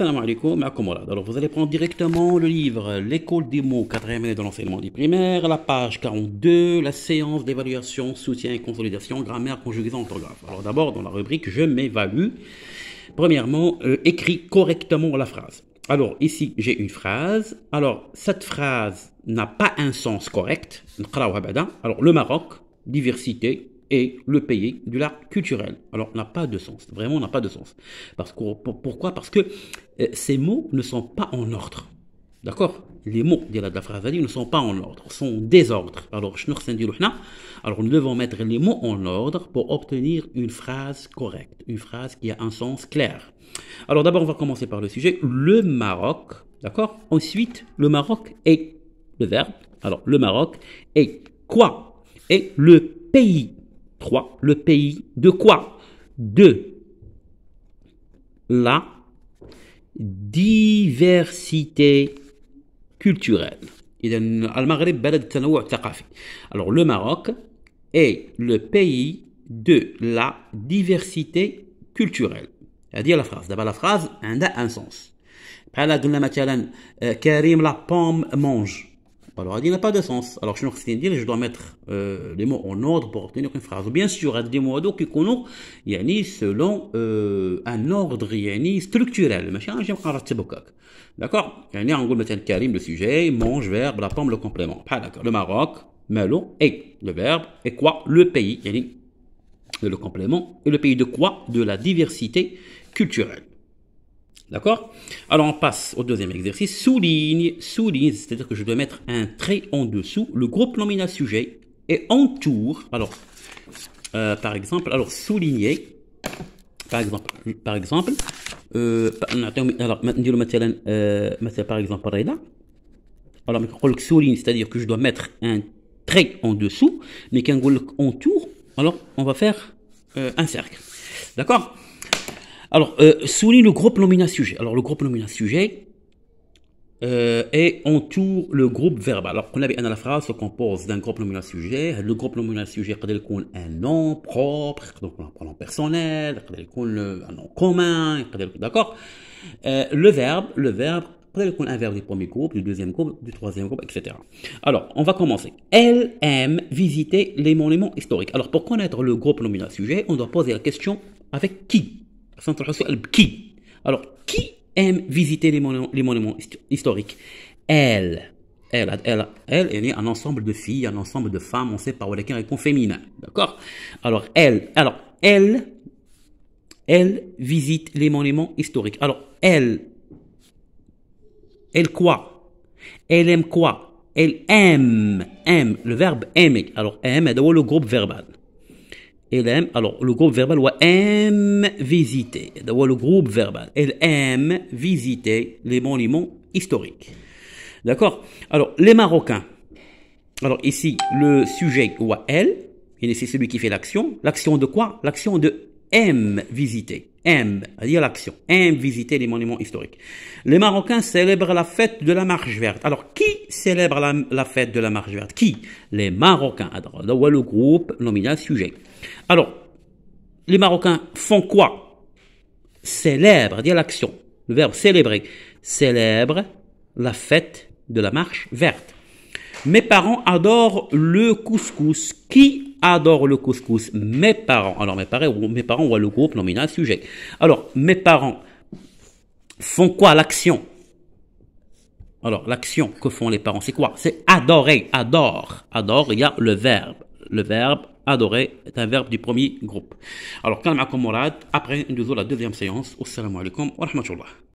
Alors vous allez prendre directement le livre L'école des mots, quatrième année de l'enseignement des primaire, la page 42, la séance d'évaluation, soutien et consolidation, grammaire, conjugaison, orthographe. Alors d'abord dans la rubrique Je m'évalue, premièrement, euh, écrit correctement la phrase. Alors ici j'ai une phrase, alors cette phrase n'a pas un sens correct. Alors le Maroc, diversité, et le pays du l'art culturel. Alors, n'a pas de sens, vraiment n'a pas de sens. Parce pourquoi Parce que euh, ces mots ne sont pas en ordre. D'accord Les mots de la, de la phrase ne sont pas en ordre, sont désordre. Alors, alors, nous devons mettre les mots en ordre pour obtenir une phrase correcte, une phrase qui a un sens clair. Alors, d'abord, on va commencer par le sujet, le Maroc. D'accord Ensuite, le Maroc est le verbe. Alors, le Maroc est quoi Est le pays 3. Le pays de quoi De la diversité culturelle. Alors le Maroc est le pays de la diversité culturelle. C'est-à-dire la phrase. D'abord la phrase a un sens. Par exemple, euh, Karim la pomme mange. Alors il n'a pas de sens. Alors je suis dire je dois mettre euh, les mots en ordre pour obtenir une phrase. Bien sûr, il y a des mots qui connaissent, selon euh, un ordre yani, structurel. D'accord yani, En gros, le Karim, le sujet, mange, verbe, la pomme, le complément. Le Maroc, Melo, et le verbe, et quoi Le pays, yani, le complément, et le pays de quoi De la diversité culturelle. D'accord Alors on passe au deuxième exercice. Souligne, souligne, c'est-à-dire que je dois mettre un trait en dessous, le groupe nominal sujet et entoure. Alors, euh, par exemple, alors souligner, par exemple, par exemple, euh, alors, euh, par exemple, alors, souligne, c'est-à-dire que je dois mettre un trait en dessous, mais qu'un entoure, alors on va faire euh, un cercle. D'accord alors, euh, souligne le groupe nominal sujet. Alors, le groupe nominal sujet euh, est et entoure le groupe verbal. Alors, qu'on a la phrase se compose d'un groupe nominal sujet. Le groupe nominal sujet, qu'on un nom propre, donc un pronom personnel, qu'on un nom commun, d'accord euh, Le verbe, le verbe, qu'on un verbe du premier groupe, du deuxième groupe, du troisième groupe, etc. Alors, on va commencer. Elle aime visiter les monuments historiques. Alors, pour connaître le groupe nominal sujet, on doit poser la question avec qui alors, qui aime visiter les, monuments, les historiques Elle. Elle, elle, est un ensemble de filles, un ensemble de femmes, on sait par où elle est féminin. D'accord Alors, elle, alors, elle, elle visite les monuments historiques. Alors, elle, elle quoi Elle aime quoi Elle aime, aime, le verbe aimer. Alors, aime est le groupe verbal elle alors le groupe verbal ou aime visiter le groupe verbal elle aime visiter les monuments historiques d'accord alors les marocains alors ici le sujet ou elle c'est celui qui fait l'action l'action de quoi l'action de aime visiter à dire l'action, M, visiter les monuments historiques. Les Marocains célèbrent la fête de la marche verte. Alors, qui célèbre la, fête de la marche verte Qui Les Marocains. Alors, le groupe nominal sujet. Alors, les Marocains font quoi Célèbrent, dire l'action. Le verbe célébrer. Célèbre la fête de la marche verte. Mes parents adorent le couscous. Qui adore le couscous. Mes parents, alors mes parents, mes parents le groupe nominal sujet. Alors, mes parents font quoi l'action Alors, l'action que font les parents, c'est quoi C'est adorer, adore, adore, il y a le verbe. Le verbe adorer est un verbe du premier groupe. Alors, calme à après, nous la deuxième séance. Assalamu alaikum wa rahmatullah.